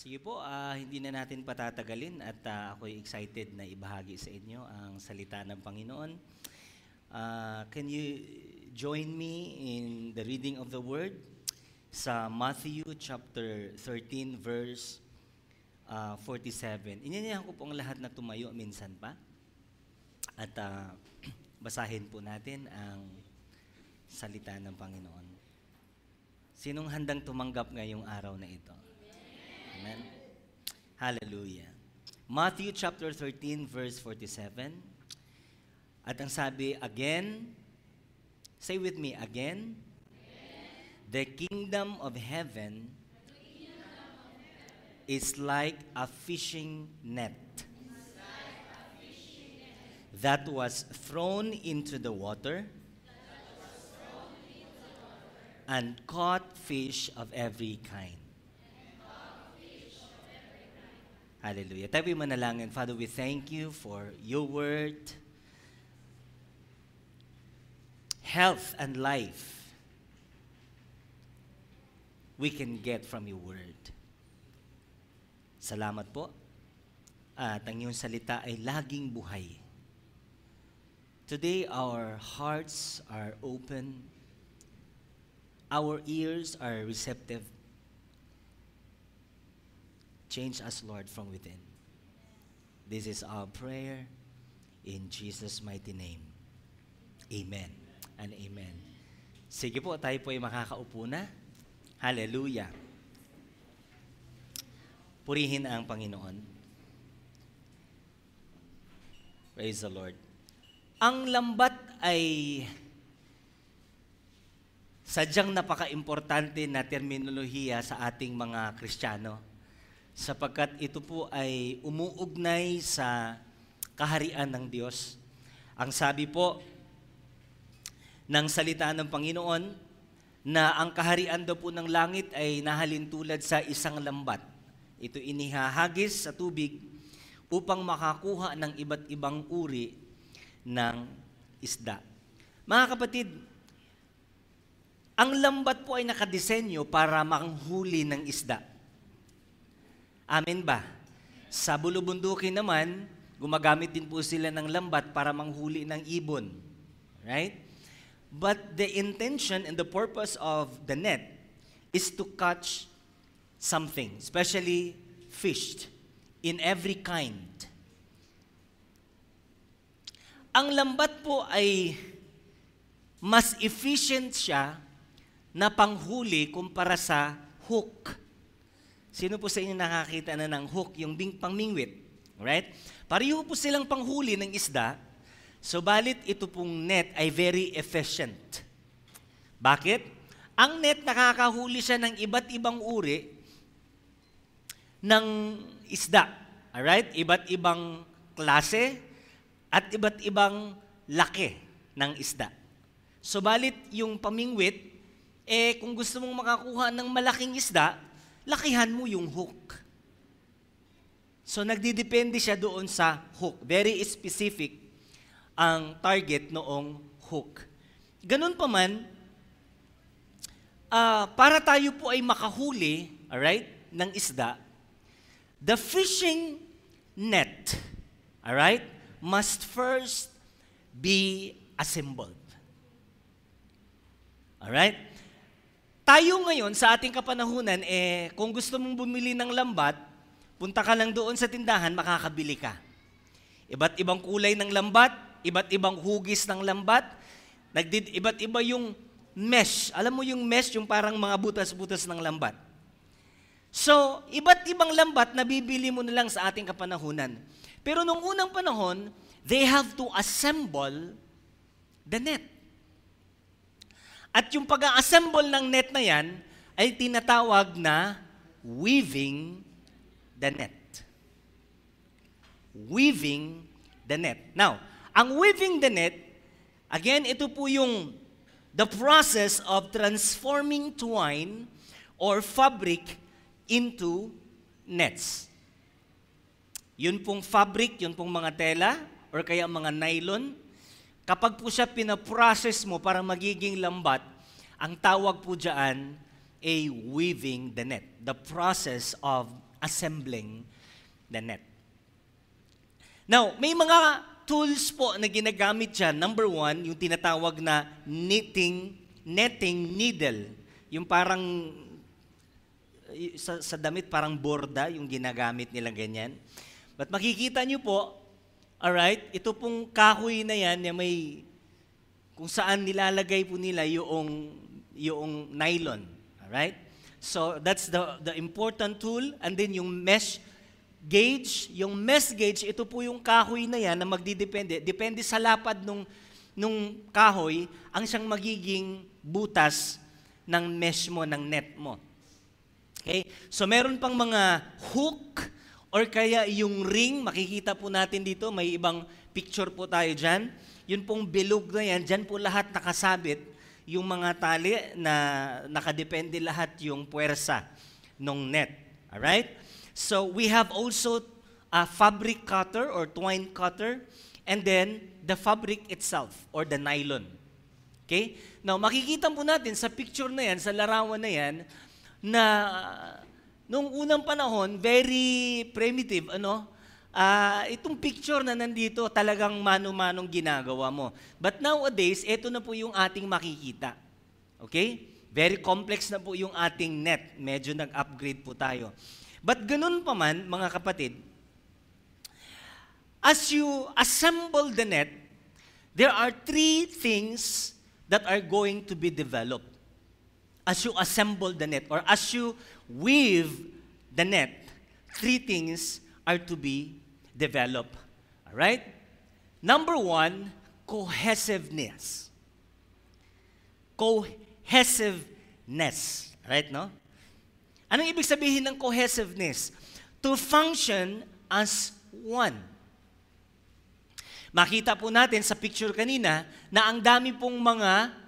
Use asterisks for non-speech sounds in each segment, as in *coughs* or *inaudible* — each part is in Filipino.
Sige po, uh, hindi na natin patatagalin at uh, ako'y excited na ibahagi sa inyo ang salita ng Panginoon. Uh, can you join me in the reading of the Word sa Matthew chapter 13 verse uh, 47. Ininihan ko po ang lahat na tumayo minsan pa. At uh, *clears throat* basahin po natin ang salita ng Panginoon. Sinong handang tumanggap ngayong araw na ito? Amen. Hallelujah. Matthew chapter 13 verse 47. At ang sabi, again, say with me, again, again. the kingdom of heaven, kingdom of heaven is, like a fishing net, that, was that was thrown into the water and caught fish of every kind. Hallelujah. Tayo manalangin. Father, we thank you for your word, health and life we can get from your word. Salamat po. At ang iyong salita ay laging buhay. Today, our hearts are open. Our ears are receptive Change us, Lord, from within. This is our prayer in Jesus' mighty name. Amen and amen. Sige po, tayo po ay makakaupo na. Hallelujah. Purihin ang Panginoon. Praise the Lord. Ang lambat ay sadyang napaka-importante na terminolohiya sa ating mga Kristiyano sapagkat ito po ay umuugnay sa kaharian ng Diyos. Ang sabi po ng salita ng Panginoon na ang kaharian daw po ng langit ay nahalin tulad sa isang lambat. Ito inihahagis sa tubig upang makakuha ng iba't ibang uri ng isda. Mga kapatid, ang lambat po ay nakadesenyo para manghuli ng isda. Amen ba? Sa bulubundukin naman, gumagamit din po sila ng lambat para manghuli ng ibon. Right? But the intention and the purpose of the net is to catch something, especially fish, in every kind. Ang lambat po ay mas efficient siya na panghuli kumpara sa hook. Sino po sa inyo nakakita na ng hook, yung bing, pangmingwit? Right? Pariho po silang panghuli ng isda, subalit ito pong net ay very efficient. Bakit? Ang net nakakahuli siya ng iba't ibang uri ng isda. Alright? Iba't ibang klase at iba't ibang laki ng isda. Subalit yung pamingwit, eh kung gusto mong makakuha ng malaking isda, lakihan mo yung hook. So nagdidepende siya doon sa hook. Very specific ang target noong hook. Ganun pa man, uh, para tayo po ay makahuli, alright, ng isda, the fishing net, alright, must first be assembled. Alright? Tayo ngayon sa ating kapanahunan, eh, kung gusto mong bumili ng lambat, punta ka lang doon sa tindahan, makakabili ka. Iba't ibang kulay ng lambat, iba't ibang hugis ng lambat, nagdid, iba't iba yung mesh. Alam mo yung mesh, yung parang mga butas-butas ng lambat. So, iba't ibang lambat na bibili mo na lang sa ating kapanahunan. Pero nung unang panahon, they have to assemble the net. At yung pag-assemble ng net na yan ay tinatawag na weaving the net. Weaving the net. Now, ang weaving the net, again, ito po yung the process of transforming twine or fabric into nets. Yun pong fabric, yun pong mga tela, or kaya mga nylon, Kapag po siya pinaprocess mo para magiging lambat, ang tawag po dyan ay weaving the net. The process of assembling the net. Now, may mga tools po na ginagamit dyan. Number one, yung tinatawag na knitting, netting needle. Yung parang sa, sa damit parang borda yung ginagamit nila ganyan. But makikita nyo po, Alright? Ito pong kahoy na yan na may kung saan nilalagay po nila yung, yung nylon. Alright? So that's the, the important tool. And then yung mesh gauge, yung mesh gauge, ito po yung kahoy na yan na magdidepende. Depende sa lapad nung, nung kahoy ang siyang magiging butas ng mesh mo, ng net mo. Okay? So meron pang mga hook, Or kaya yung ring, makikita po natin dito, may ibang picture po tayo dyan. Yun pong bilog na yan, dyan po lahat nakasabit yung mga tali na nakadepende lahat yung puwersa ng net. Alright? So we have also a fabric cutter or twine cutter and then the fabric itself or the nylon. Okay? Now, makikita po natin sa picture na yan, sa larawan na yan, na Nung unang panahon, very primitive, ano? Uh, itong picture na nandito, talagang mano-manong ginagawa mo. But nowadays, ito na po yung ating makikita. Okay? Very complex na po yung ating net. Medyo nag-upgrade po tayo. But ganun pa man, mga kapatid, as you assemble the net, there are three things that are going to be developed as you assemble the net or as you weave the net, three things are to be developed. All right? Number one, cohesiveness. Cohesiveness. right, no? Anong ibig sabihin ng cohesiveness? To function as one. Makita po natin sa picture kanina na ang dami pong mga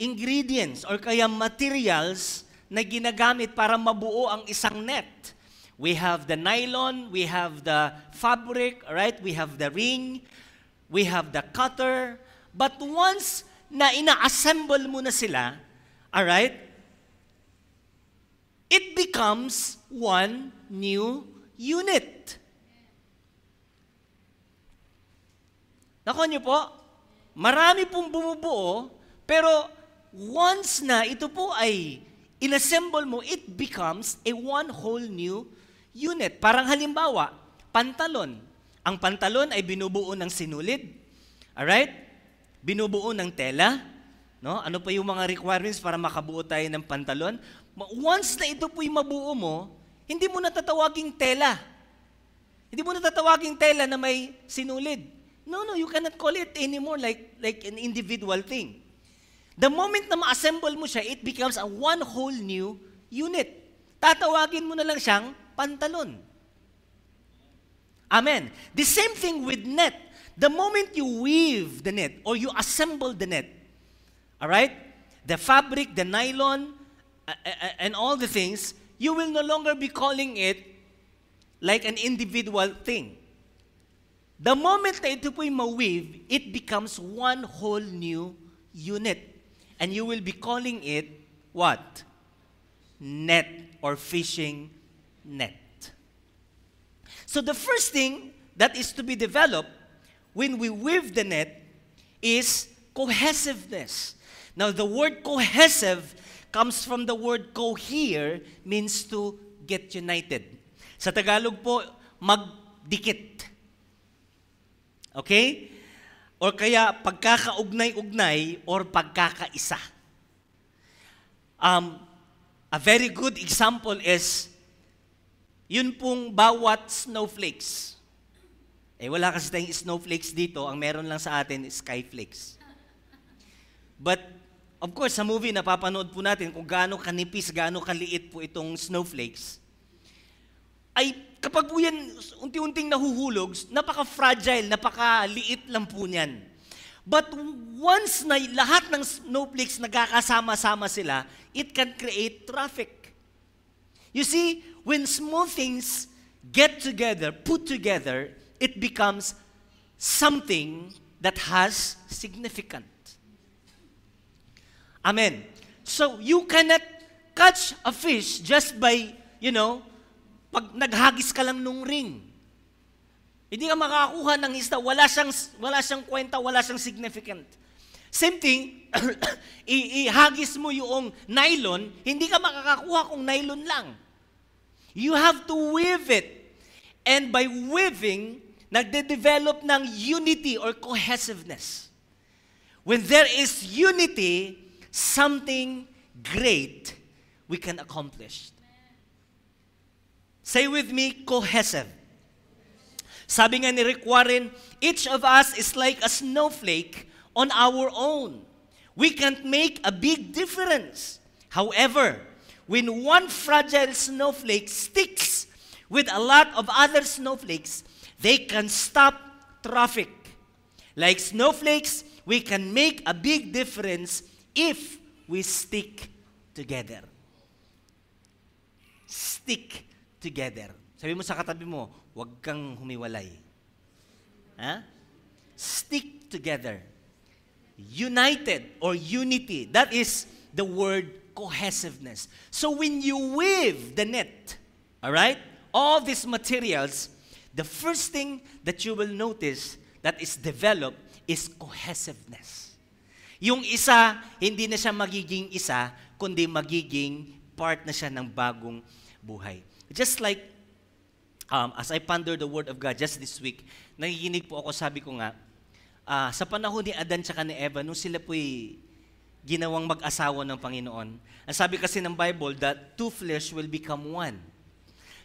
ingredients or kaya materials na ginagamit para mabuo ang isang net. We have the nylon, we have the fabric, right? We have the ring, we have the cutter. But once na ina-assemble mo na sila, all right? It becomes one new unit. Nako ano niyo po, marami pong bumubuo, pero once na ito po ay inassemble mo, it becomes a one whole new unit. Parang halimbawa, pantalon. Ang pantalon ay binubuo ng sinulid. Alright? Binubuo ng tela. No? Ano pa yung mga requirements para makabuo tayo ng pantalon? Once na ito po'y mabuo mo, hindi mo natatawaging tela. Hindi mo natatawaging tela na may sinulid. No, no, you cannot call it anymore like, like an individual thing. The moment na ma-assemble mo siya, it becomes a one whole new unit. Tatawagin mo na lang siyang pantalon. Amen. The same thing with net. The moment you weave the net or you assemble the net, all right, the fabric, the nylon, and all the things, you will no longer be calling it like an individual thing. The moment na ito po'y ma-weave, it becomes one whole new unit and you will be calling it what? Net or fishing net. So the first thing that is to be developed when we weave the net is cohesiveness. Now the word cohesive comes from the word cohere means to get united. Sa Tagalog po, magdikit. Okay? or kaya pagkakaugnay-ugnay or pagkakaisa. Um, a very good example is yun pong bawat snowflakes. Eh wala kasi tayong snowflakes dito, ang meron lang sa atin is skyflakes. But of course, sa movie napapanood po natin kung gaano kanipis, gaano kaliit po itong snowflakes ay kapag po yan unti-unting nahuhulog, napaka-fragile, napaka-liit lang po niyan. But once na lahat ng snowflakes nagkakasama-sama sila, it can create traffic. You see, when small things get together, put together, it becomes something that has significant. Amen. So you cannot catch a fish just by, you know, pag naghagis ka lang nung ring, hindi ka makakuha ng isda. Wala siyang, wala siyang kwenta, wala siyang significant. Same thing, *coughs* ihagis mo yung nylon, hindi ka makakakuha kung nylon lang. You have to weave it. And by weaving, nagde-develop ng unity or cohesiveness. When there is unity, something great we can accomplish. Say with me, cohesive. Sabi nga ni Rick Warren, each of us is like a snowflake on our own. We can't make a big difference. However, when one fragile snowflake sticks with a lot of other snowflakes, they can stop traffic. Like snowflakes, we can make a big difference if we stick together. Stick together. Sabi mo sa katabi mo, huwag kang humiwalay. Ha? Stick together. United or unity. That is the word cohesiveness. So when you weave the net, all right, all these materials, the first thing that you will notice that is developed is cohesiveness. Yung isa, hindi na siya magiging isa, kundi magiging part na siya ng bagong buhay. Just like, um, as I ponder the Word of God just this week, nanginginig po ako, sabi ko nga, uh, sa panahon ni Adan tsaka ni Eva, nung sila po'y ginawang mag-asawa ng Panginoon, ang sabi kasi ng Bible that two flesh will become one.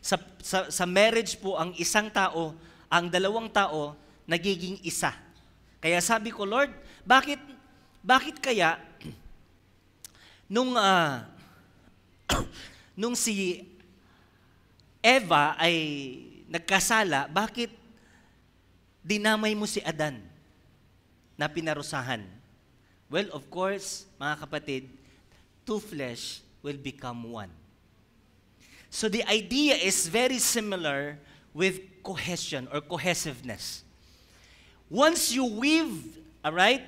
Sa, sa, sa marriage po, ang isang tao, ang dalawang tao, nagiging isa. Kaya sabi ko, Lord, bakit, bakit kaya *clears throat* nung, uh, *clears throat* nung si Eva ay nagkasala, bakit dinamay mo si Adan na pinarusahan? Well, of course, mga kapatid, two flesh will become one. So the idea is very similar with cohesion or cohesiveness. Once you weave, all right,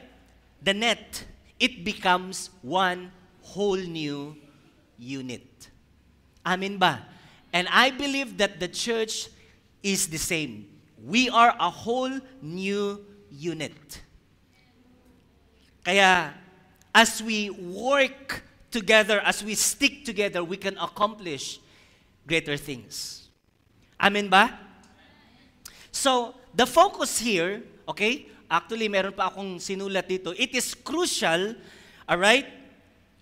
the net, it becomes one whole new unit. Amin ba? And I believe that the church is the same. We are a whole new unit. Kaya, as we work together, as we stick together, we can accomplish greater things. Amen ba? So, the focus here, okay, actually meron pa akong sinulat dito, it is crucial, all right?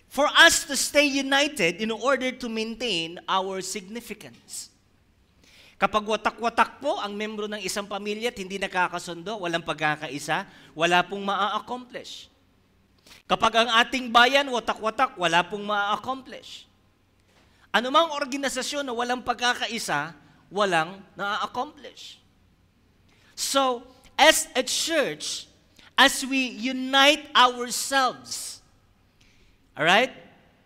for us to stay united in order to maintain our significance. Kapag watak-watak po ang membro ng isang pamilya at hindi nakakasundo, walang pagkakaisa, wala pong maa-accomplish. Kapag ang ating bayan watak-watak, wala pong maa-accomplish. Ano mang organisasyon na walang pagkakaisa, walang na-accomplish. So, as a church, as we unite ourselves Alright?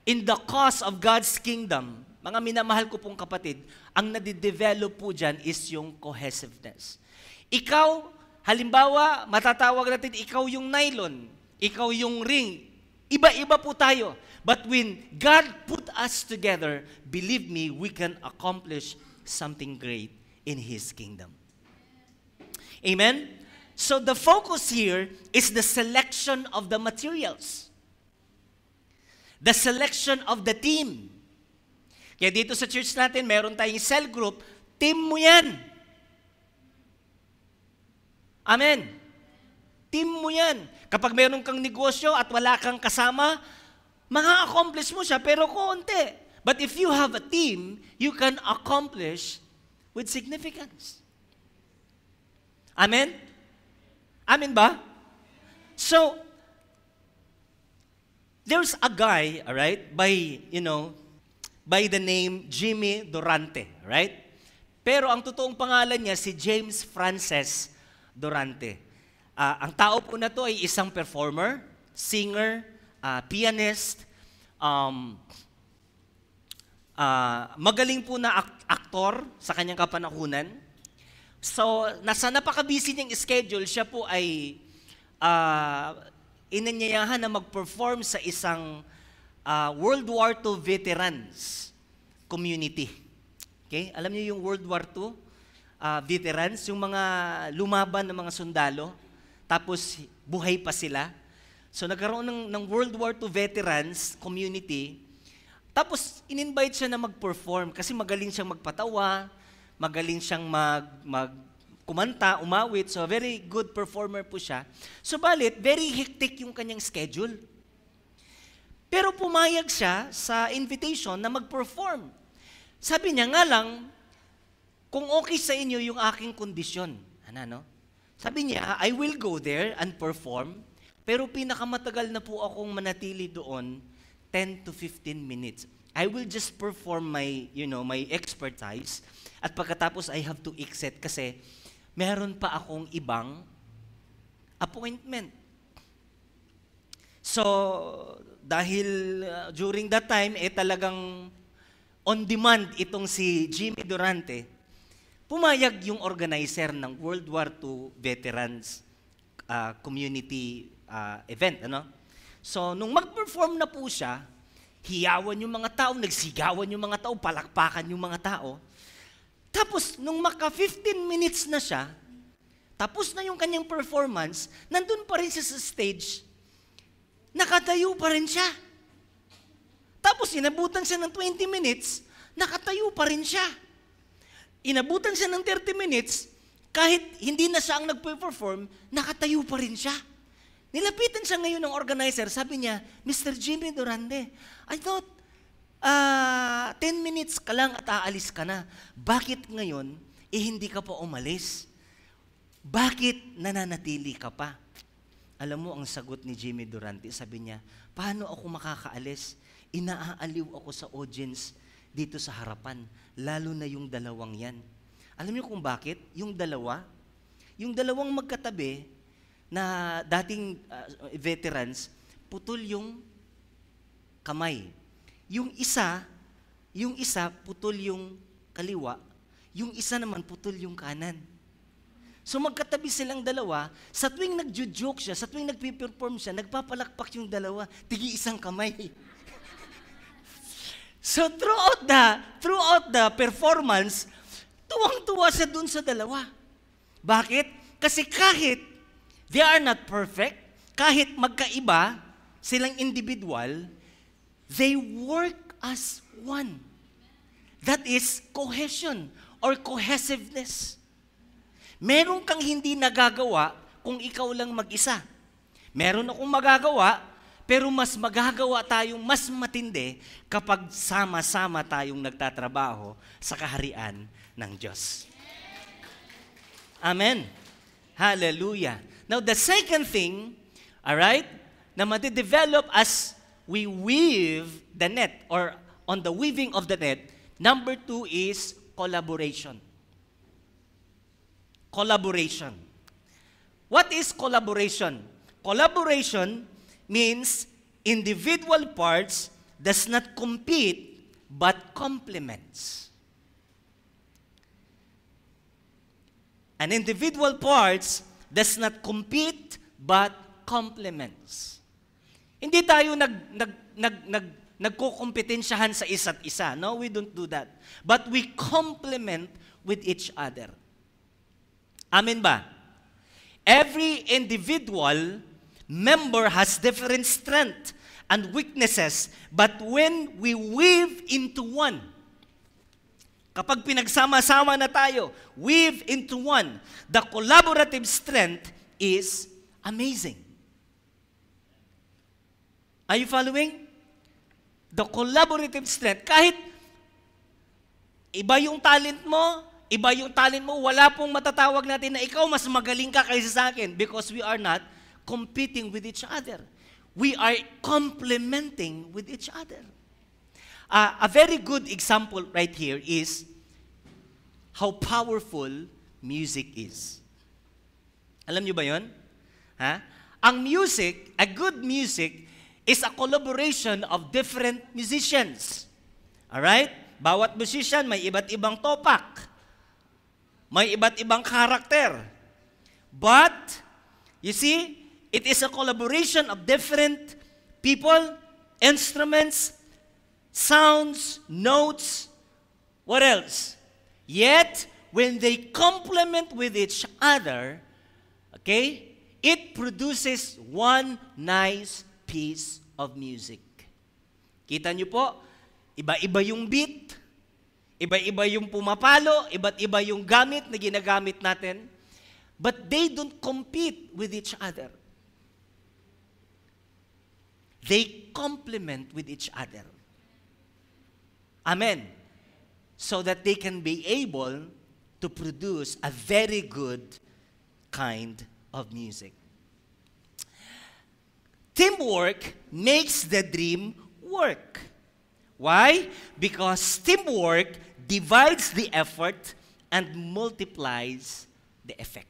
In the cause of God's kingdom, mga minamahal ko pong kapatid, ang nadidevelop po dyan is yung cohesiveness. Ikaw, halimbawa, matatawag natin, ikaw yung nylon, ikaw yung ring, iba-iba po tayo. But when God put us together, believe me, we can accomplish something great in His kingdom. Amen? So the focus here is the selection of the materials the selection of the team. Kaya dito sa church natin, meron tayong cell group, team mo yan. Amen. Team mo yan. Kapag meron kang negosyo at wala kang kasama, maka-accomplish mo siya, pero konti. But if you have a team, you can accomplish with significance. Amen? Amen ba? So, There's a guy, all right, by, you know, by the name Jimmy Durante, right? Pero ang totoong pangalan niya si James Frances Durante. Uh, ang tao po na to ay isang performer, singer, uh, pianist, um, uh, magaling po na ak- aktor sa kanyang kapanahunan. So, nasa napaka-busy niyang schedule, siya po ay uh, inanyayahan na mag-perform sa isang uh, World War II veterans community. Okay? Alam niyo yung World War II uh, ah, veterans, yung mga lumaban ng mga sundalo, tapos buhay pa sila. So nagkaroon ng, ng World War II veterans community, tapos in-invite siya na mag-perform kasi magaling siyang magpatawa, magaling siyang mag, mag kumanta, umawit. So, very good performer po siya. Subalit, very hectic yung kanyang schedule. Pero pumayag siya sa invitation na mag-perform. Sabi niya nga lang, kung okay sa inyo yung aking kondisyon. Ano, no? Sabi niya, I will go there and perform, pero pinakamatagal na po akong manatili doon, 10 to 15 minutes. I will just perform my, you know, my expertise, at pagkatapos I have to exit kasi meron pa akong ibang appointment. So, dahil uh, during that time, eh talagang on demand itong si Jimmy Durante, pumayag yung organizer ng World War II Veterans uh, Community uh, event. Ano? So, nung mag-perform na po siya, hiyawan yung mga tao, nagsigawan yung mga tao, palakpakan yung mga tao, tapos, nung maka 15 minutes na siya, tapos na yung kanyang performance, nandun pa rin siya sa stage, nakatayo pa rin siya. Tapos inabutan siya ng 20 minutes, nakatayo pa rin siya. Inabutan siya ng 30 minutes, kahit hindi na siya ang nagpe-perform, nakatayo pa rin siya. Nilapitan siya ngayon ng organizer, sabi niya, Mr. Jimmy Durande, I thought uh, ah, 10 minutes ka lang at aalis ka na. Bakit ngayon, eh hindi ka pa umalis? Bakit nananatili ka pa? Alam mo ang sagot ni Jimmy Durante, sabi niya, paano ako makakaalis? Inaaaliw ako sa audience dito sa harapan, lalo na yung dalawang yan. Alam niyo kung bakit? Yung dalawa, yung dalawang magkatabi na dating uh, veterans, putol yung kamay. Yung isa, yung isa putol yung kaliwa, yung isa naman putol yung kanan. So magkatabi silang dalawa, sa tuwing nagjo-joke siya, sa tuwing nagpe-perform siya, nagpapalakpak yung dalawa, tigi isang kamay. *laughs* so throughout the, throughout the performance, tuwang-tuwa siya dun sa dalawa. Bakit? Kasi kahit they are not perfect, kahit magkaiba silang individual, They work as one. That is cohesion or cohesiveness. Meron kang hindi nagagawa kung ikaw lang mag-isa. Meron akong magagawa, pero mas magagawa tayong mas matindi kapag sama-sama tayong nagtatrabaho sa kaharian ng Diyos. Amen. Hallelujah. Now, the second thing, all right, na madidevelop as we weave the net or on the weaving of the net. Number two is collaboration. Collaboration. What is collaboration? Collaboration means individual parts does not compete but complements. An individual parts does not compete but complements. Hindi tayo nag, nag, nag, nag, nagkukumpetensyahan sa isa't isa. No, we don't do that. But we complement with each other. Amen ba? Every individual member has different strength and weaknesses, but when we weave into one, kapag pinagsama-sama na tayo, weave into one, the collaborative strength is amazing. Are you following? The collaborative strength. Kahit iba yung talent mo, iba yung talent mo, wala pong matatawag natin na ikaw mas magaling ka kaysa sa akin because we are not competing with each other. We are complementing with each other. Uh, a very good example right here is how powerful music is. Alam nyo ba yon? Ha? Ang music, a good music, is a collaboration of different musicians. All right? Bawat musician may iba't ibang topak. May iba't ibang karakter. But, you see, it is a collaboration of different people, instruments, sounds, notes, what else? Yet, when they complement with each other, okay, it produces one nice piece of music. Kita nyo po, iba-iba yung beat, iba-iba yung pumapalo, iba't iba yung gamit na ginagamit natin. But they don't compete with each other. They complement with each other. Amen. So that they can be able to produce a very good kind of music teamwork makes the dream work. Why? Because teamwork divides the effort and multiplies the effect.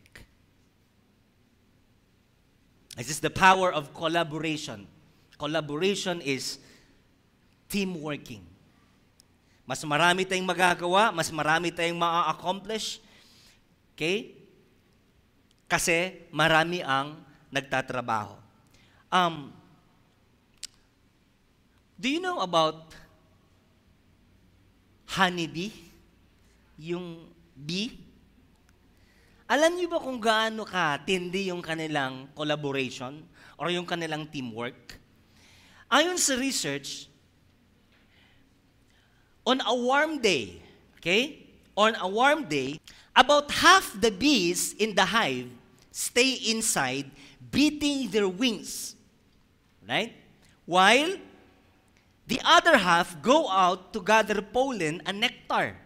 This is the power of collaboration. Collaboration is team Mas marami tayong magagawa, mas marami tayong ma-accomplish. Okay? Kasi marami ang nagtatrabaho. Um, do you know about honeybee? Yung bee? Alam niyo ba kung gaano katindi yung kanilang collaboration or yung kanilang teamwork? Ayon sa research, on a warm day, okay? On a warm day, about half the bees in the hive stay inside beating their wings Right? While the other half go out to gather pollen and nectar.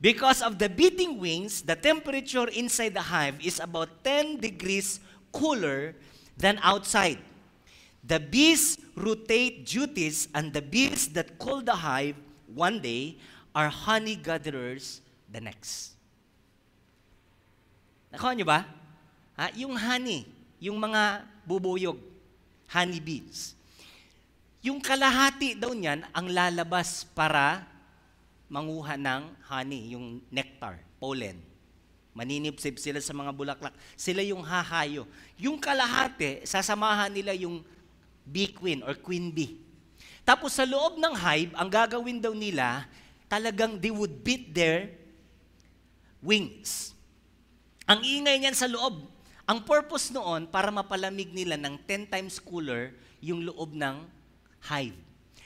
Because of the beating wings, the temperature inside the hive is about 10 degrees cooler than outside. The bees rotate duties, and the bees that call the hive one day are honey gatherers the next. Nakuha nyo ba? Ha? Yung honey, yung mga bubuyog honeybees. Yung kalahati daw niyan ang lalabas para manguha ng honey, yung nectar, pollen. Maninipsip sila sa mga bulaklak. Sila yung hahayo. Yung kalahati, sasamahan nila yung bee queen or queen bee. Tapos sa loob ng hive, ang gagawin daw nila, talagang they would beat their wings. Ang ingay niyan sa loob, ang purpose noon, para mapalamig nila ng 10 times cooler yung loob ng hive.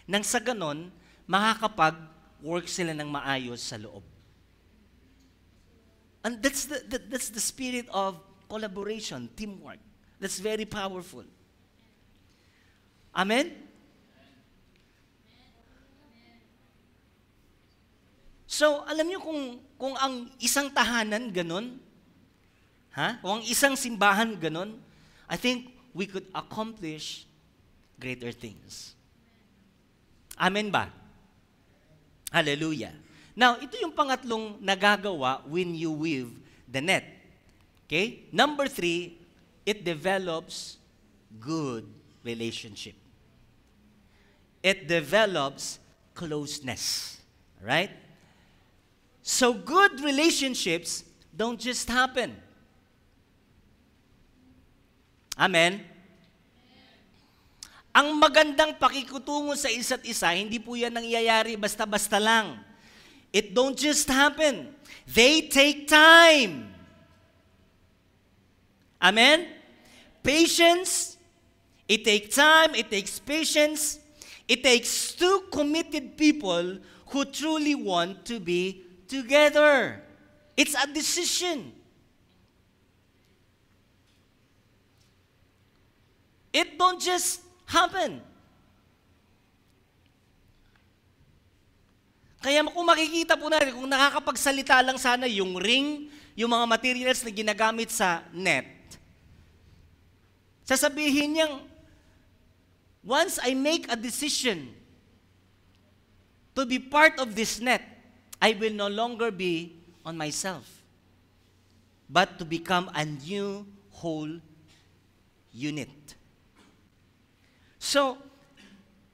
Nang sa ganon, makakapag-work sila ng maayos sa loob. And that's the, that's the spirit of collaboration, teamwork. That's very powerful. Amen? So, alam niyo kung, kung ang isang tahanan ganun, Ha? O ang isang simbahan ganun, I think we could accomplish greater things. Amen ba? Hallelujah. Now, ito yung pangatlong nagagawa when you weave the net. Okay? Number three, it develops good relationship. It develops closeness. Right? So good relationships don't just happen. Amen? Ang magandang pakikutungo sa isa't isa, hindi po yan nangyayari basta-basta lang. It don't just happen. They take time. Amen? Patience. It takes time. It takes patience. It takes two committed people who truly want to be together. It's a decision. It don't just happen. Kaya kung makikita po natin, kung nakakapagsalita lang sana yung ring, yung mga materials na ginagamit sa net, sasabihin niyang, once I make a decision to be part of this net, I will no longer be on myself, but to become a new whole unit. So,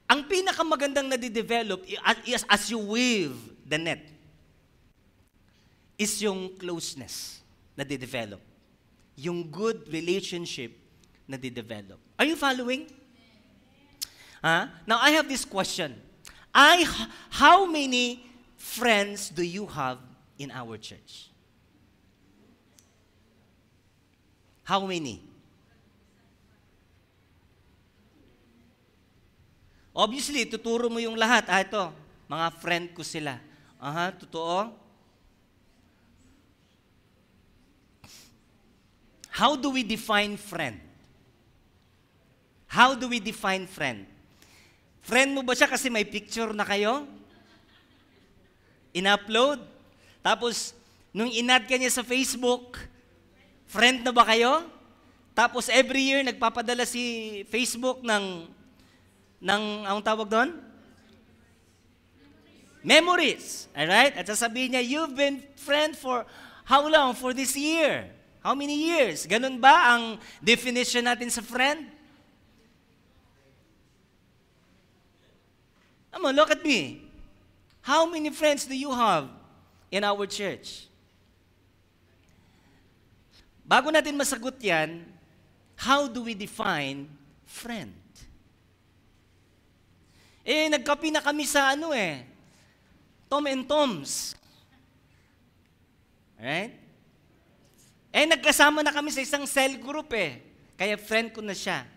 ang pinakamagandang na develop as, as you weave the net is yung closeness na develop. Yung good relationship na develop. Are you following? Huh? Now, I have this question. I, how many friends do you have in our church? How many? Obviously, tuturo mo yung lahat. Ah, ito, mga friend ko sila. Aha, totoo? How do we define friend? How do we define friend? Friend mo ba siya kasi may picture na kayo? In-upload? Tapos, nung inad ka niya sa Facebook, friend na ba kayo? Tapos every year, nagpapadala si Facebook ng ng, ang tawag doon? Memories. All right? At sasabihin niya, you've been friend for how long? For this year. How many years? Ganun ba ang definition natin sa friend? Come on, look at me. How many friends do you have in our church? Bago natin masagot yan, how do we define friend? Eh, nagkapi na kami sa ano eh. Tom and Toms. Right? Eh, nagkasama na kami sa isang cell group eh. Kaya friend ko na siya.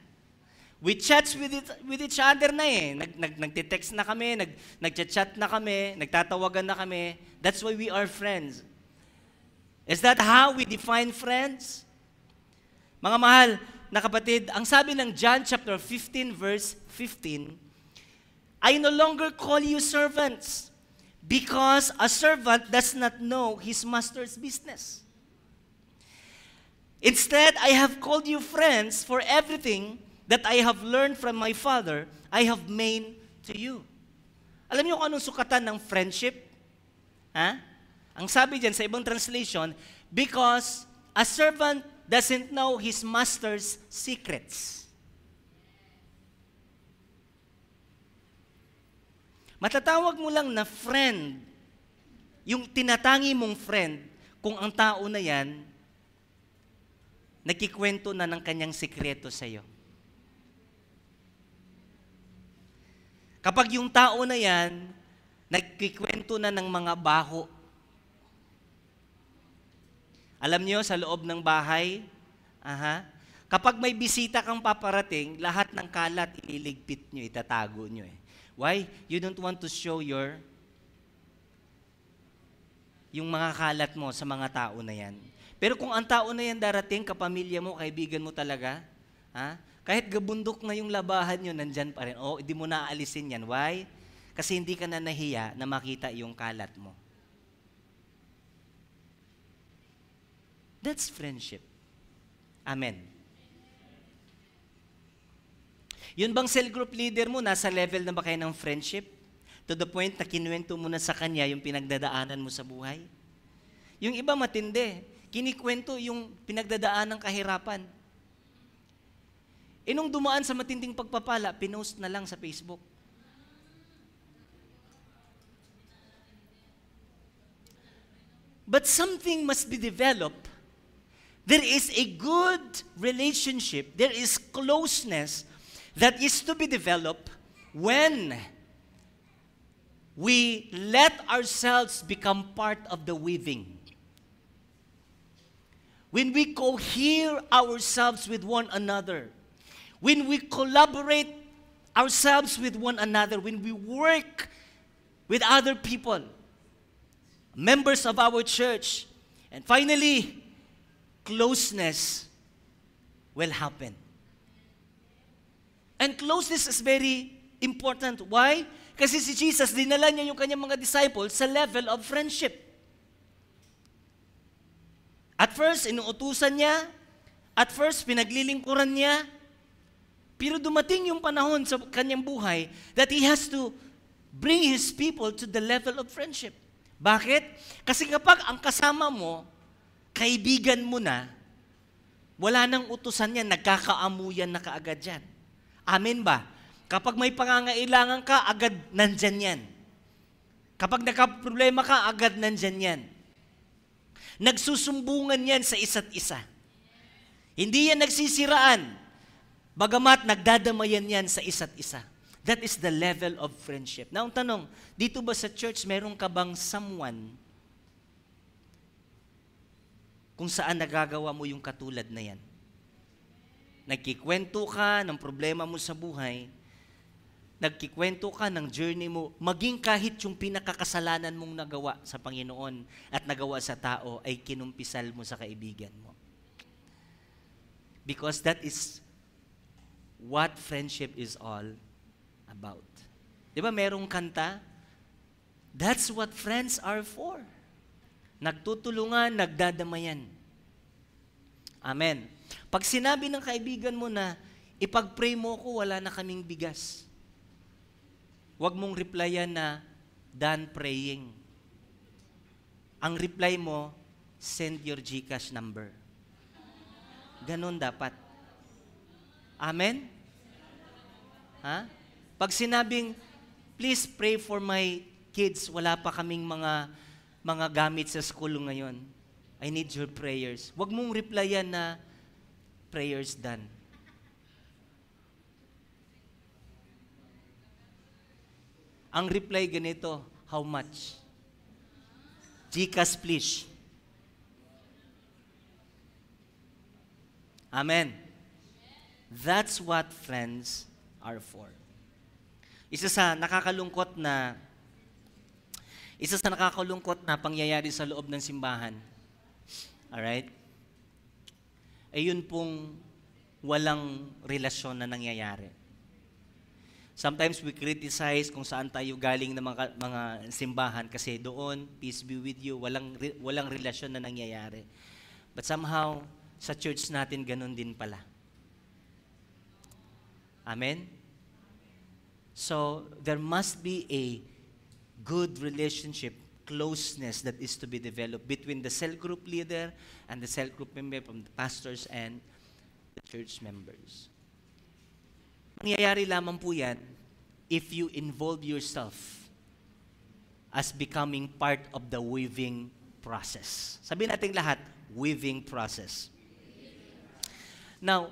We chat with, each other na eh. Nag, nag, nagte na kami, nag, nagchat-chat na kami, nagtatawagan na kami. That's why we are friends. Is that how we define friends? Mga mahal na kapatid, ang sabi ng John chapter 15 verse 15, I no longer call you servants because a servant does not know his master's business. Instead, I have called you friends for everything that I have learned from my Father, I have made to you. Alam niyo kung anong sukatan ng friendship? Ha? Ang sabi diyan sa ibang translation, because a servant doesn't know his master's secrets. Matatawag mo lang na friend, yung tinatangi mong friend, kung ang tao na yan, nakikwento na ng kanyang sikreto sa'yo. Kapag yung tao na yan, nagkikwento na ng mga baho. Alam niyo sa loob ng bahay, aha, kapag may bisita kang paparating, lahat ng kalat ililigpit nyo, itatago nyo eh. Why? You don't want to show your yung mga kalat mo sa mga tao na yan. Pero kung ang tao na yan darating, kapamilya mo, kaibigan mo talaga, ha? kahit gabundok na yung labahan nyo, nandyan pa rin. O, oh, hindi mo na aalisin yan. Why? Kasi hindi ka na nahiya na makita yung kalat mo. That's friendship. Amen. Yun bang cell group leader mo, nasa level na ba kayo ng friendship? To the point na kinuwento mo na sa kanya yung pinagdadaanan mo sa buhay? Yung iba matindi. Kinikwento yung pinagdadaan ng kahirapan. E dumaan sa matinding pagpapala, pinost na lang sa Facebook. But something must be developed. There is a good relationship. There is closeness that is to be developed when we let ourselves become part of the weaving. When we cohere ourselves with one another, when we collaborate ourselves with one another, when we work with other people, members of our church, and finally, closeness will happen. And closeness is very important. Why? Kasi si Jesus, dinala niya yung kanyang mga disciples sa level of friendship. At first, inuutusan niya. At first, pinaglilingkuran niya. Pero dumating yung panahon sa kanyang buhay that he has to bring his people to the level of friendship. Bakit? Kasi kapag ang kasama mo, kaibigan mo na, wala nang utusan niya, nagkakaamuyan na kaagad yan. Amen ba? Kapag may pangangailangan ka, agad nandyan yan. Kapag nagka-problema ka, agad nandyan yan. Nagsusumbungan yan sa isa't isa. Hindi yan nagsisiraan. Bagamat nagdadamayan yan sa isa't isa. That is the level of friendship. Now, ang tanong, dito ba sa church, meron ka bang someone kung saan nagagawa mo yung katulad na yan? nagkikwento ka ng problema mo sa buhay, nagkikwento ka ng journey mo, maging kahit yung pinakakasalanan mong nagawa sa Panginoon at nagawa sa tao ay kinumpisal mo sa kaibigan mo. Because that is what friendship is all about. Di ba merong kanta? That's what friends are for. Nagtutulungan, nagdadamayan. Amen. Pag sinabi ng kaibigan mo na, ipag-pray mo ako, wala na kaming bigas. Huwag mong replyan na, done praying. Ang reply mo, send your GCash number. Ganon dapat. Amen? Ha? Pag sinabing, please pray for my kids, wala pa kaming mga mga gamit sa school ngayon. I need your prayers. Huwag mong replyan na prayers done. Ang reply ganito, how much? Gcash please. Amen. That's what friends are for. Isa sa nakakalungkot na isa sa nakakalungkot na pangyayari sa loob ng simbahan. All right? eh yun pong walang relasyon na nangyayari. Sometimes we criticize kung saan tayo galing ng mga, mga simbahan kasi doon, peace be with you, walang, walang relasyon na nangyayari. But somehow, sa church natin, ganun din pala. Amen? So, there must be a good relationship closeness that is to be developed between the cell group leader and the cell group member from the pastors and the church members. Nangyayari lamang po yan if you involve yourself as becoming part of the weaving process. Sabihin natin lahat, weaving process. Now,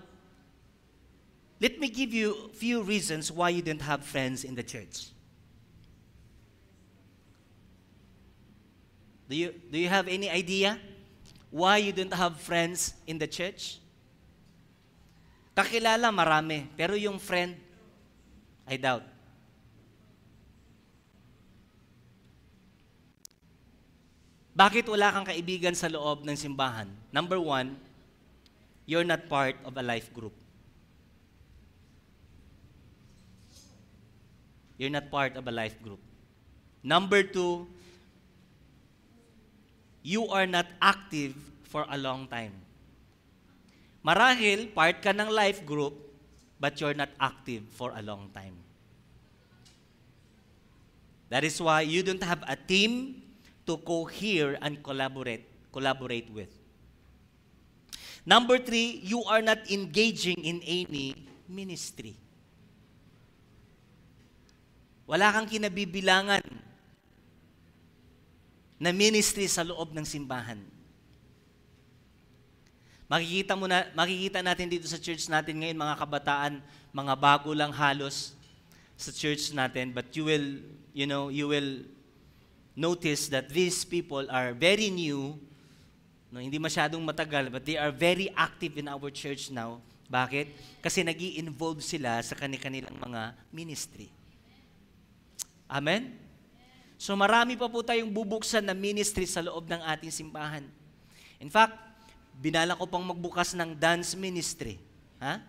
let me give you few reasons why you didn't have friends in the church. Do you, do you have any idea why you don't have friends in the church? Kakilala marami, pero yung friend, I doubt. Bakit wala kang kaibigan sa loob ng simbahan? Number one, you're not part of a life group. You're not part of a life group. Number two, you are not active for a long time. Marahil, part ka ng life group, but you're not active for a long time. That is why you don't have a team to cohere and collaborate, collaborate with. Number three, you are not engaging in any ministry. Wala kang kinabibilangan na ministry sa loob ng simbahan. Makikita, mo na, makikita natin dito sa church natin ngayon, mga kabataan, mga bago lang halos sa church natin. But you will, you know, you will notice that these people are very new, no, hindi masyadong matagal, but they are very active in our church now. Bakit? Kasi nag involve sila sa kanilang mga ministry. Amen? So marami pa po tayong bubuksan na ministry sa loob ng ating simbahan. In fact, binala ko pang magbukas ng dance ministry. Ha?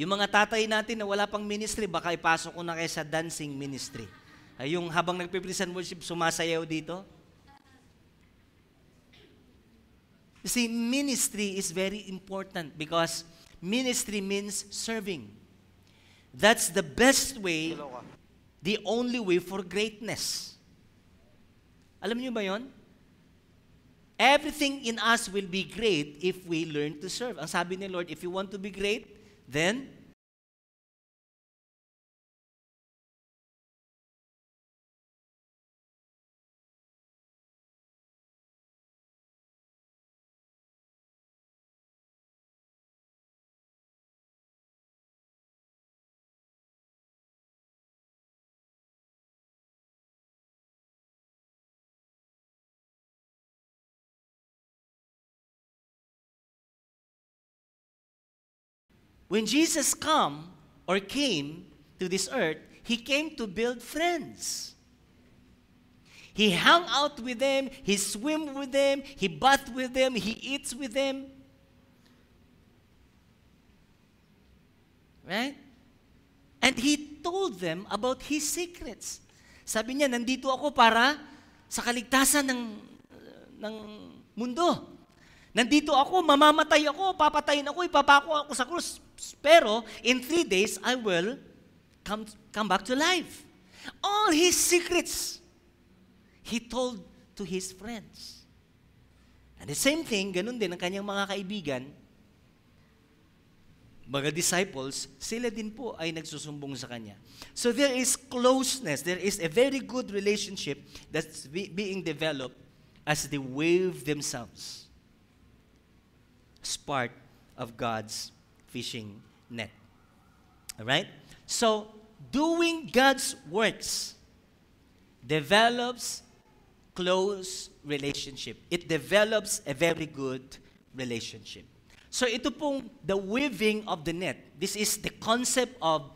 Yung mga tatay natin na wala pang ministry, baka ipasok ko na kayo sa dancing ministry. Ay, yung habang nagpiprisan worship, sumasayaw dito. You see, ministry is very important because ministry means serving. That's the best way, ah. the only way for greatness. Alam niyo ba yon? Everything in us will be great if we learn to serve. Ang sabi ni Lord, if you want to be great, then When Jesus come or came to this earth, he came to build friends. He hung out with them, he swim with them, he bath with them, he eats with them. Right? And he told them about his secrets. Sabi niya, nandito ako para sa kaligtasan ng, ng mundo. Nandito ako, mamamatay ako, papatayin ako, ipapako ako sa krus. Pero in three days, I will come, come back to life. All his secrets, he told to his friends. And the same thing, ganun din ang kanyang mga kaibigan, mga disciples, sila din po ay nagsusumbong sa kanya. So there is closeness, there is a very good relationship that's being developed as they wave themselves spark of God's fishing net. All right? So, doing God's works develops close relationship. It develops a very good relationship. So ito pong the weaving of the net. This is the concept of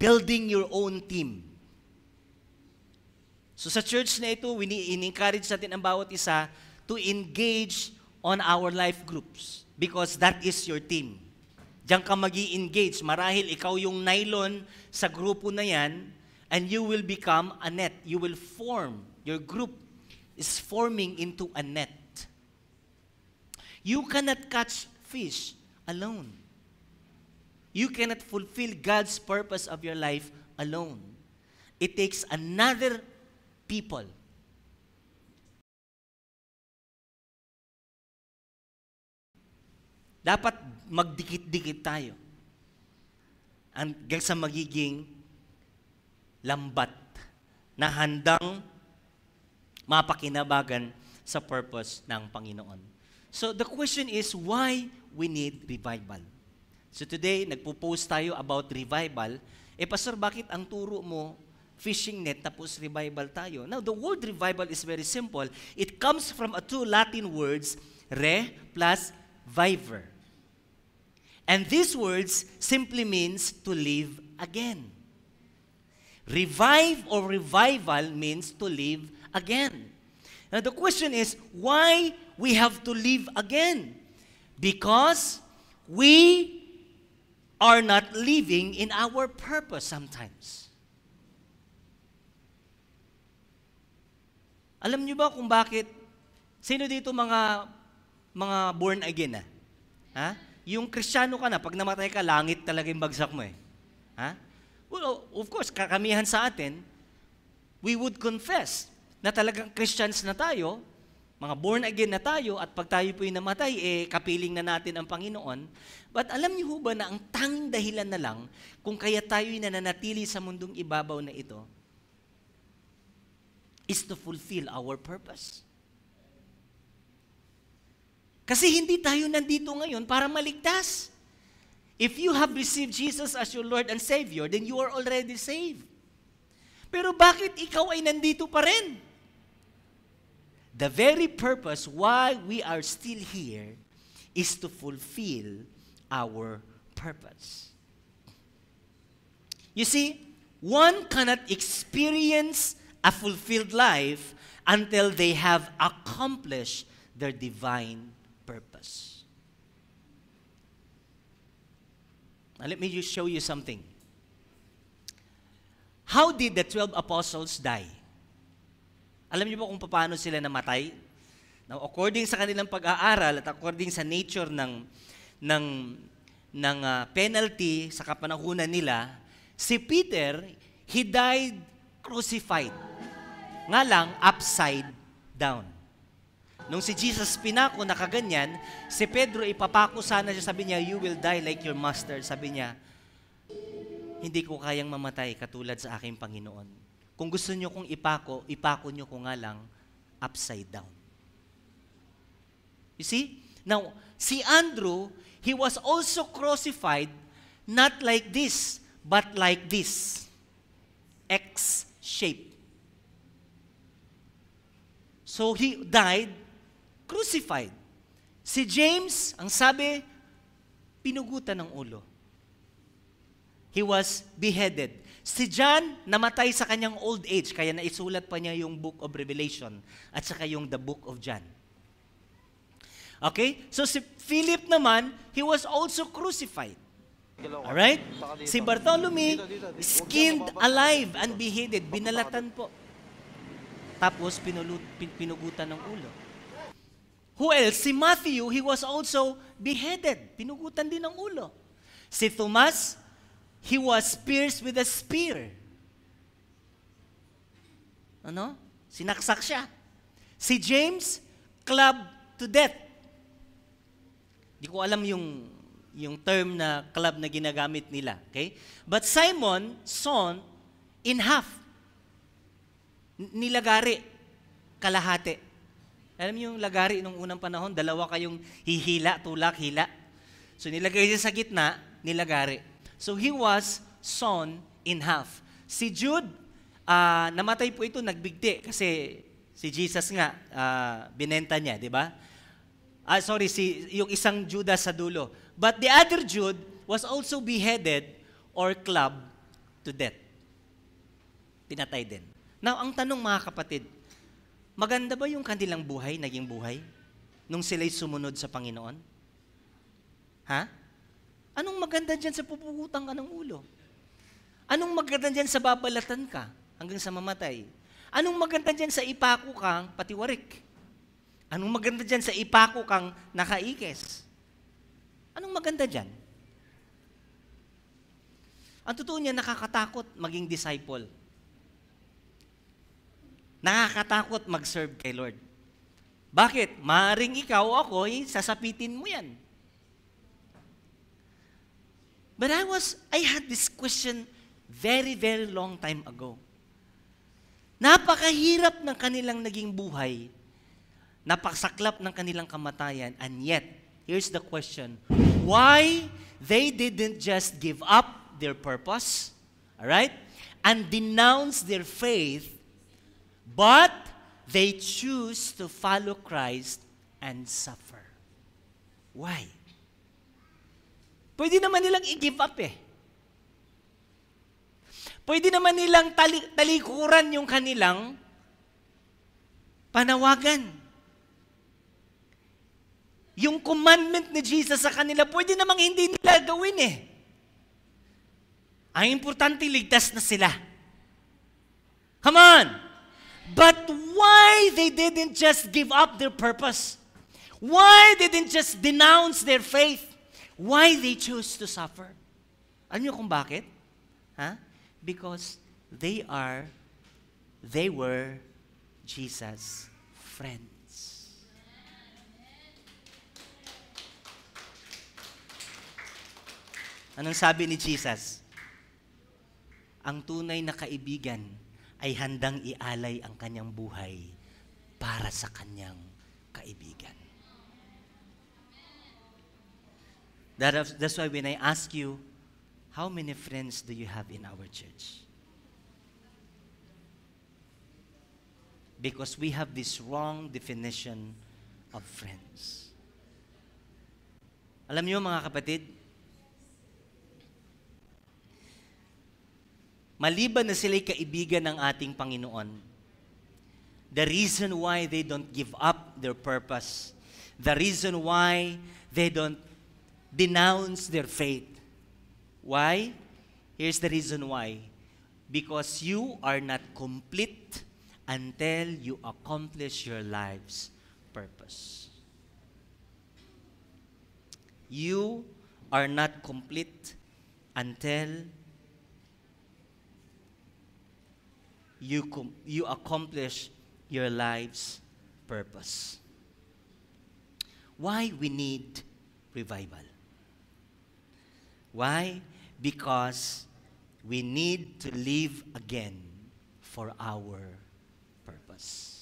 building your own team. So sa church na ito, ini-encourage natin ang bawat isa to engage on our life groups because that is your team. Diyan ka mag engage Marahil ikaw yung nylon sa grupo na yan and you will become a net. You will form. Your group is forming into a net. You cannot catch fish alone. You cannot fulfill God's purpose of your life alone. It takes another people Dapat magdikit-dikit tayo. Hanggang sa magiging lambat na handang mapakinabagan sa purpose ng Panginoon. So the question is why we need revival. So today, nagpo-post tayo about revival. Eh, Pastor, bakit ang turo mo fishing net tapos revival tayo. Now, the word revival is very simple. It comes from a two Latin words, re plus viver. And these words simply means to live again. Revive or revival means to live again. Now the question is why we have to live again? Because we are not living in our purpose sometimes. Alam niyo ba kung bakit? Sino dito mga mga born again na. Ah. Ha? Yung kristyano ka na, pag namatay ka, langit talaga yung bagsak mo eh. Ha? Well, of course, karamihan sa atin, we would confess na talagang Christians na tayo, mga born again na tayo, at pag tayo po'y namatay, eh, kapiling na natin ang Panginoon. But alam niyo ba na ang tanging dahilan na lang kung kaya tayo'y nananatili sa mundong ibabaw na ito is to fulfill our purpose. Kasi hindi tayo nandito ngayon para maligtas. If you have received Jesus as your Lord and Savior, then you are already saved. Pero bakit ikaw ay nandito pa rin? The very purpose why we are still here is to fulfill our purpose. You see, one cannot experience a fulfilled life until they have accomplished their divine Now, let me just show you something. How did the 12 apostles die? Alam niyo ba kung paano sila namatay? Now, according sa kanilang pag-aaral at according sa nature ng, ng, ng uh, penalty sa kapanahunan nila, si Peter, he died crucified. Nga lang, upside down. Nung si Jesus pinako na kaganyan, si Pedro ipapako sana siya, sabi niya, you will die like your master. Sabi niya, hindi ko kayang mamatay katulad sa aking Panginoon. Kung gusto niyo kong ipako, ipako niyo ko nga lang upside down. You see? Now, si Andrew, he was also crucified not like this, but like this. X shape. So he died crucified. Si James, ang sabi, pinugutan ng ulo. He was beheaded. Si John, namatay sa kanyang old age, kaya naisulat pa niya yung Book of Revelation at saka yung The Book of John. Okay? So si Philip naman, he was also crucified. Alright? Si Bartholomew, skinned alive and beheaded. Binalatan po. Tapos pinugutan ng ulo. Who else? Si Matthew, he was also beheaded. Pinugutan din ng ulo. Si Thomas, he was pierced with a spear. Ano? Sinaksak siya. Si James, club to death. Hindi ko alam yung yung term na club na ginagamit nila, okay? But Simon son, in half. Nilagari kalahati. Alam niyo yung lagari nung unang panahon, dalawa kayong hihila, tulak, hila. So nilagay siya sa gitna, nilagari. So he was sawn in half. Si Jude, uh, namatay po ito, nagbigti kasi si Jesus nga, uh, binenta niya, di ba? Ah, uh, sorry, si, yung isang Judas sa dulo. But the other Jude was also beheaded or clubbed to death. Pinatay din. Now, ang tanong mga kapatid, maganda ba yung kanilang buhay, naging buhay, nung sila'y sumunod sa Panginoon? Ha? Anong maganda dyan sa pupukutan ka ng ulo? Anong maganda dyan sa babalatan ka hanggang sa mamatay? Anong maganda dyan sa ipako kang patiwarik? Anong maganda dyan sa ipako kang nakaikes? Anong maganda dyan? Ang totoo niya, nakakatakot maging disciple Nakakatakot mag-serve kay Lord. Bakit? Maaring ikaw o ako, sasapitin mo yan. But I was, I had this question very, very long time ago. Napakahirap ng kanilang naging buhay. Napakasaklap ng kanilang kamatayan. And yet, here's the question. Why they didn't just give up their purpose, all right? And denounce their faith But they choose to follow Christ and suffer. Why? Pwede naman nilang i-give up eh. Pwede naman nilang tali- talikuran yung kanilang panawagan. Yung commandment ni Jesus sa kanila, pwede namang hindi nila gawin eh. Ang importante, ligtas na sila. Come on! But why they didn't just give up their purpose? Why they didn't just denounce their faith? Why they chose to suffer? Alam niyo kung bakit? Ha? Huh? Because they are, they were Jesus' friends. Anong sabi ni Jesus? Ang tunay na kaibigan ay handang ialay ang kanyang buhay para sa kanyang kaibigan. That, that's why when I ask you, how many friends do you have in our church? Because we have this wrong definition of friends. Alam niyo mga kapatid, maliban na sila'y kaibigan ng ating Panginoon. The reason why they don't give up their purpose, the reason why they don't denounce their faith. Why? Here's the reason why. Because you are not complete until you accomplish your life's purpose. You are not complete until you, com- you accomplish your life's purpose. Why we need revival? Why? Because we need to live again for our purpose.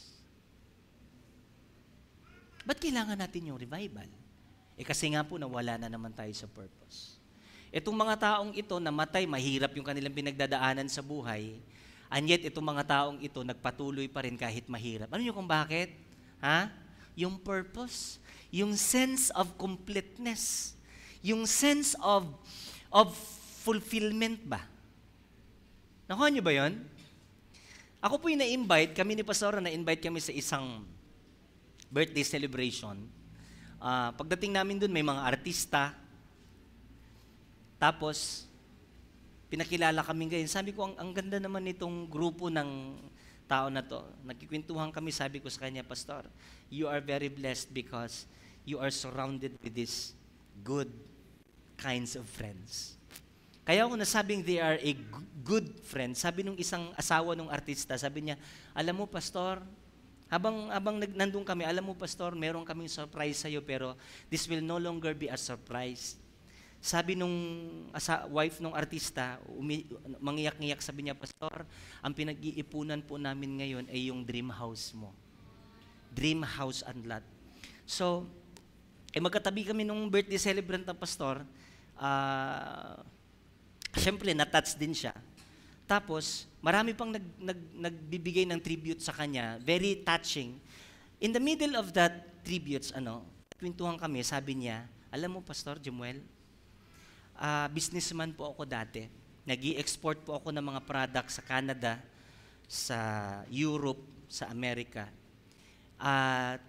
Ba't kailangan natin yung revival? Eh kasi nga po nawala na naman tayo sa purpose. Itong mga taong ito, namatay, mahirap yung kanilang pinagdadaanan sa buhay, And yet, itong mga taong ito, nagpatuloy pa rin kahit mahirap. Ano nyo kung bakit? Ha? Yung purpose, yung sense of completeness, yung sense of, of fulfillment ba? Nakuha nyo ba yon? Ako po yung na-invite, kami ni Pastora na-invite kami sa isang birthday celebration. Uh, pagdating namin dun, may mga artista. Tapos, pinakilala kami ngayon. Sabi ko, ang, ang ganda naman nitong grupo ng tao na to. Nagkikwentuhan kami, sabi ko sa kanya, Pastor, you are very blessed because you are surrounded with these good kinds of friends. Kaya ako nasabing they are a good friend. Sabi nung isang asawa nung artista, sabi niya, alam mo, Pastor, habang, habang nandun kami, alam mo, Pastor, meron kaming surprise sa'yo, pero this will no longer be a surprise sabi nung asa, wife nung artista, umi, mangiyak-ngiyak sabi niya, Pastor, ang pinag-iipunan po namin ngayon ay yung dream house mo. Dream house and lot. So, eh magkatabi kami nung birthday celebrant ng pastor, uh, syempre natouch din siya. Tapos, marami pang nag, nag, nagbibigay ng tribute sa kanya, very touching. In the middle of that tributes, ano, pintuhan kami, sabi niya, alam mo, Pastor Jemuel, uh, businessman po ako dati. nag export po ako ng mga products sa Canada, sa Europe, sa Amerika. At uh,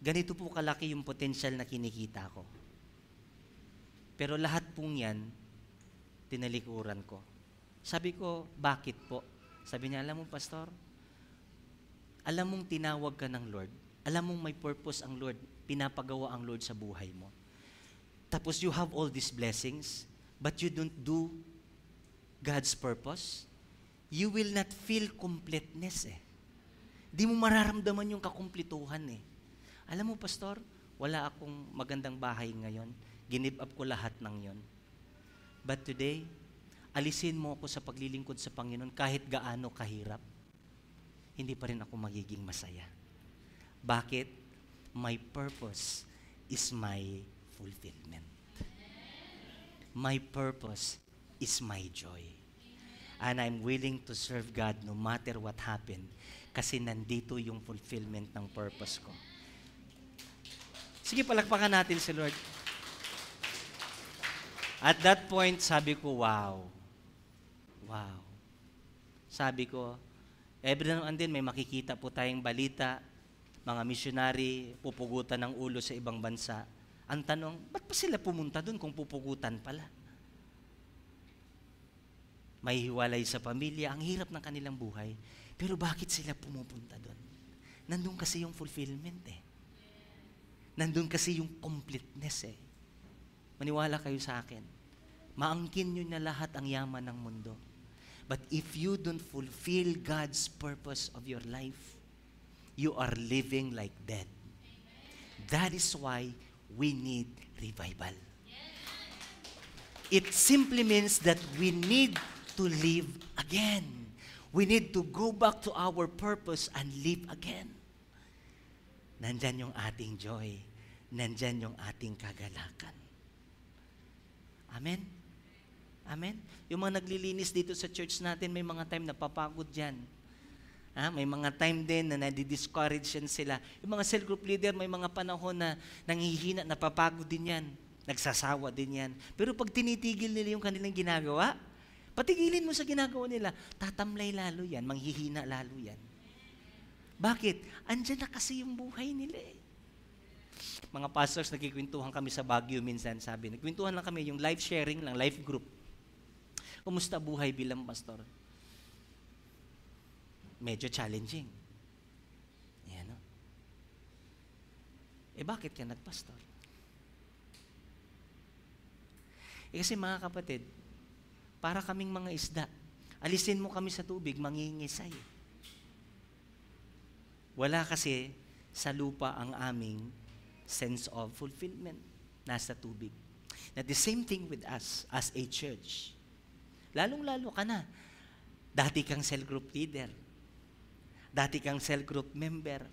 ganito po kalaki yung potential na kinikita ko. Pero lahat pong yan, tinalikuran ko. Sabi ko, bakit po? Sabi niya, alam mo, Pastor, alam mong tinawag ka ng Lord, alam mong may purpose ang Lord, pinapagawa ang Lord sa buhay mo. Tapos you have all these blessings, but you don't do God's purpose, you will not feel completeness eh. Di mo mararamdaman yung kakumplituhan eh. Alam mo, Pastor, wala akong magandang bahay ngayon. Ginib up ko lahat ng yon. But today, alisin mo ako sa paglilingkod sa Panginoon kahit gaano kahirap. Hindi pa rin ako magiging masaya. Bakit? My purpose is my fulfillment. My purpose is my joy. And I'm willing to serve God no matter what happened kasi nandito yung fulfillment ng purpose ko. Sige, palakpakan natin si Lord. At that point, sabi ko, wow. Wow. Sabi ko, every now and then may makikita po tayong balita, mga missionary, pupugutan ng ulo sa ibang bansa. Ang tanong, ba't pa sila pumunta doon kung pupugutan pala? May hiwalay sa pamilya, ang hirap ng kanilang buhay. Pero bakit sila pumupunta doon? Nandun kasi yung fulfillment eh. Nandun kasi yung completeness eh. Maniwala kayo sa akin. Maangkin nyo na lahat ang yaman ng mundo. But if you don't fulfill God's purpose of your life, you are living like dead. That is why we need revival. It simply means that we need to live again. We need to go back to our purpose and live again. Nandyan yung ating joy. Nandyan yung ating kagalakan. Amen? Amen? Yung mga naglilinis dito sa church natin, may mga time napapagod dyan. Ah, may mga time din na nadi-discourage yan sila. Yung mga cell group leader, may mga panahon na nangihina, napapagod din yan. Nagsasawa din yan. Pero pag tinitigil nila yung kanilang ginagawa, patigilin mo sa ginagawa nila, tatamlay lalo yan, manghihina lalo yan. Bakit? Andiyan na kasi yung buhay nila eh. Mga pastors, nagkikwentuhan kami sa Baguio minsan, sabi. Nagkikwentuhan lang kami, yung life sharing lang, life group. Kumusta buhay bilang pastor? medyo challenging. Yan o. Eh bakit ka nagpastor? Eh kasi mga kapatid, para kaming mga isda, alisin mo kami sa tubig, mangingisay. Wala kasi sa lupa ang aming sense of fulfillment. Nasa tubig. Now the same thing with us as a church. Lalong-lalo ka na. Dati kang cell group leader Dati kang cell group member.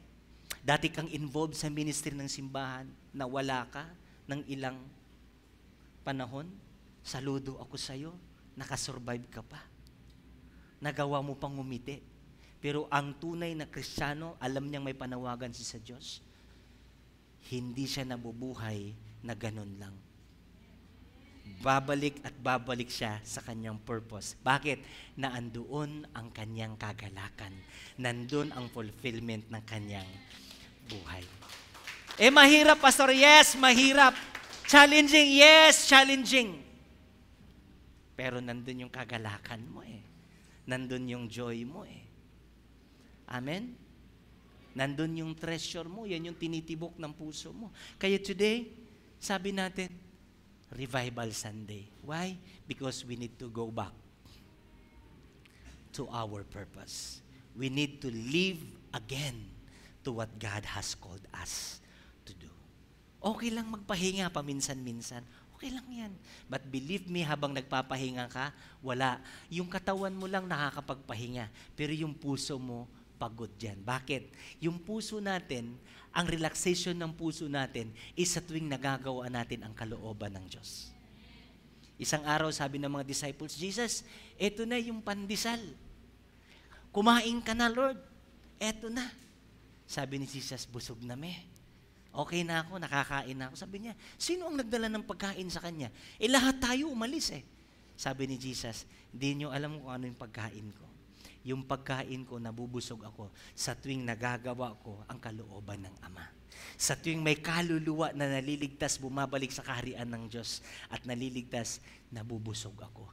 Dati kang involved sa ministry ng simbahan. Nawala ka ng ilang panahon. Saludo ako sa iyo. Nakasurvive ka pa. Nagawa mo pang umiti. Pero ang tunay na kristyano, alam niyang may panawagan siya sa Diyos. Hindi siya nabubuhay na ganun lang babalik at babalik siya sa kanyang purpose. Bakit? Na andoon ang kanyang kagalakan. Nandun ang fulfillment ng kanyang buhay. Eh mahirap, Pastor. Yes, mahirap. Challenging, yes, challenging. Pero nandun yung kagalakan mo eh. Nandun yung joy mo eh. Amen? Nandun yung treasure mo. Yan yung tinitibok ng puso mo. Kaya today, sabi natin, Revival Sunday. Why? Because we need to go back to our purpose. We need to live again to what God has called us to do. Okay lang magpahinga paminsan-minsan. Okay lang yan. But believe me, habang nagpapahinga ka, wala. Yung katawan mo lang nakakapagpahinga, pero yung puso mo, pagod yan. Bakit? Yung puso natin, ang relaxation ng puso natin is sa tuwing nagagawa natin ang kalooban ng Diyos. Isang araw, sabi ng mga disciples, Jesus, eto na yung pandisal. Kumain ka na, Lord. Eto na. Sabi ni Jesus, busog na me. Okay na ako, nakakain na ako. Sabi niya, sino ang nagdala ng pagkain sa kanya? Eh lahat tayo umalis eh. Sabi ni Jesus, hindi niyo alam kung ano yung pagkain ko yung pagkain ko, nabubusog ako sa tuwing nagagawa ko ang kalooban ng Ama. Sa tuwing may kaluluwa na naliligtas, bumabalik sa kaharian ng Diyos at naliligtas, nabubusog ako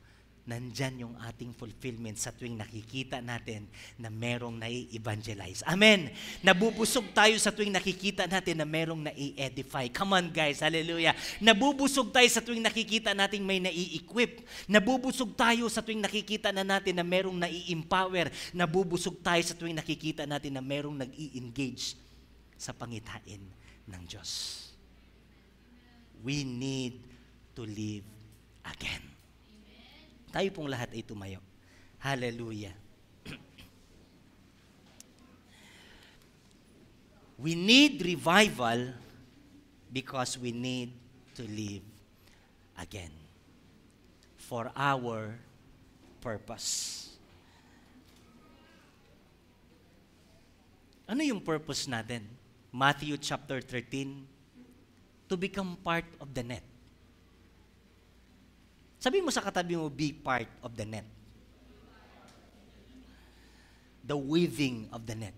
nandyan yung ating fulfillment sa tuwing nakikita natin na merong nai-evangelize. Amen! Nabubusog tayo sa tuwing nakikita natin na merong nai-edify. Come on guys, hallelujah! Nabubusog tayo sa tuwing nakikita natin may nai-equip. Nabubusog tayo sa tuwing nakikita na natin na merong nai-empower. Nabubusog tayo sa tuwing nakikita natin na merong nag-i-engage sa pangitain ng Diyos. We need to live again. Tayo pong lahat ay tumayo. Hallelujah. We need revival because we need to live again for our purpose. Ano yung purpose natin? Matthew chapter 13, to become part of the net. Sabi mo sa katabi mo, be part of the net. The weaving of the net.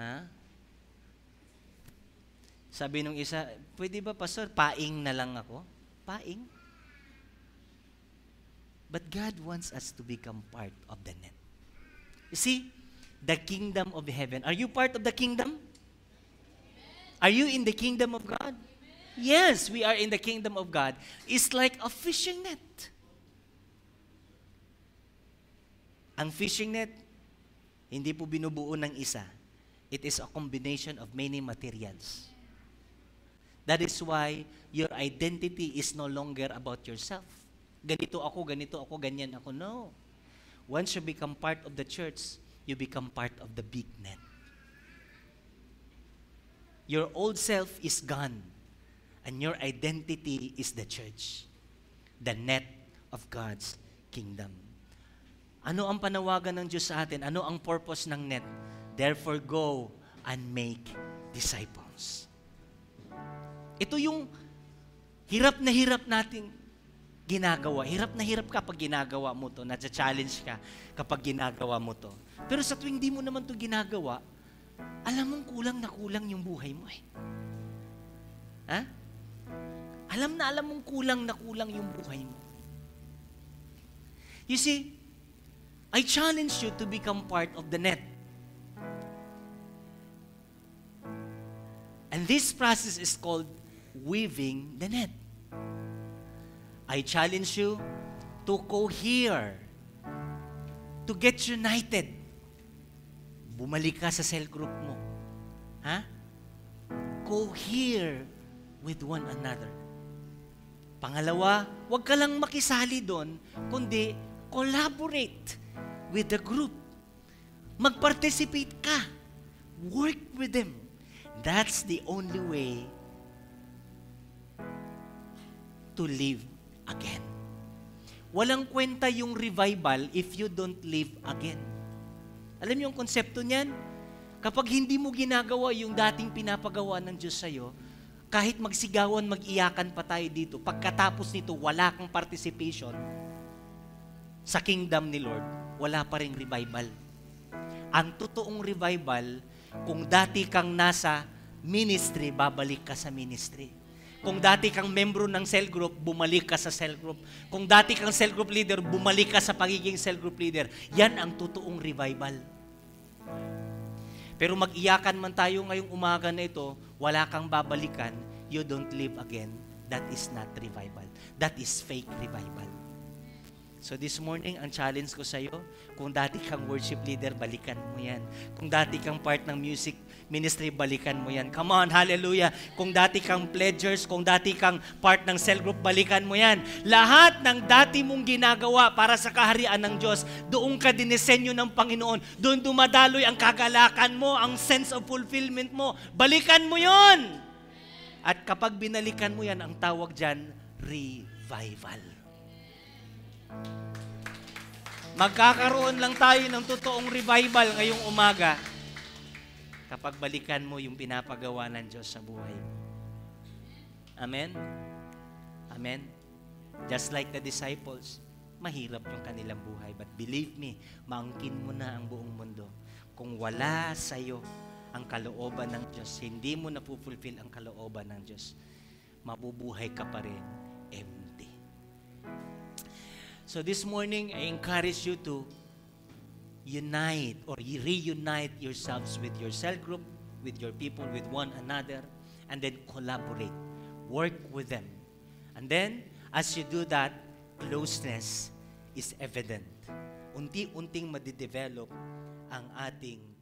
Ha? Sabi nung isa, pwede ba, Pastor, paing na lang ako? Paing? But God wants us to become part of the net. You see, the kingdom of heaven. Are you part of the kingdom? Are you in the kingdom of God? Yes, we are in the kingdom of God. It's like a fishing net. Ang fishing net, hindi po binubuo ng isa. It is a combination of many materials. That is why your identity is no longer about yourself. Ganito ako, ganito ako, ganyan ako. No. Once you become part of the church, you become part of the big net. Your old self is gone and your identity is the church, the net of God's kingdom. Ano ang panawagan ng Diyos sa atin? Ano ang purpose ng net? Therefore, go and make disciples. Ito yung hirap na hirap natin ginagawa. Hirap na hirap kapag ginagawa mo to. Nadya-challenge ka kapag ginagawa mo to. Pero sa tuwing di mo naman to ginagawa, alam mong kulang na kulang yung buhay mo eh. Ha? Alam na alam mong kulang na kulang yung buhay mo. You see, I challenge you to become part of the net. And this process is called weaving the net. I challenge you to cohere, to get united. Bumalik ka sa cell group mo. Ha? Cohere with one another. Pangalawa, huwag ka lang makisali doon, kundi collaborate with the group. Mag-participate ka. Work with them. That's the only way to live again. Walang kwenta yung revival if you don't live again. Alam niyo yung konsepto niyan? Kapag hindi mo ginagawa yung dating pinapagawa ng Diyos sa'yo, kahit magsigawan, magiyakan pa tayo dito, pagkatapos nito, wala kang participation sa kingdom ni Lord, wala pa rin revival. Ang totoong revival, kung dati kang nasa ministry, babalik ka sa ministry. Kung dati kang membro ng cell group, bumalik ka sa cell group. Kung dati kang cell group leader, bumalik ka sa pagiging cell group leader. Yan ang totoong revival. Pero mag-iyakan man tayo ngayong umaga na ito, wala kang babalikan, you don't live again. That is not revival. That is fake revival. So this morning, ang challenge ko sa'yo, kung dati kang worship leader, balikan mo yan. Kung dati kang part ng music ministry, balikan mo yan. Come on, hallelujah. Kung dati kang pledgers, kung dati kang part ng cell group, balikan mo yan. Lahat ng dati mong ginagawa para sa kaharian ng Diyos, doon ka dinisenyo ng Panginoon. Doon dumadaloy ang kagalakan mo, ang sense of fulfillment mo. Balikan mo yon. At kapag binalikan mo yan, ang tawag dyan, revival. Magkakaroon lang tayo ng totoong revival ngayong umaga kapag balikan mo yung pinapagawa ng Diyos sa buhay mo. Amen? Amen? Just like the disciples, mahirap yung kanilang buhay. But believe me, maangkin mo na ang buong mundo. Kung wala sa'yo ang kalooban ng Diyos, hindi mo napupulfill ang kalooban ng Diyos, mabubuhay ka pa rin So this morning, I encourage you to unite or reunite yourselves with your cell group, with your people, with one another, and then collaborate. Work with them. And then, as you do that, closeness is evident. Unti-unting madidevelop ang ating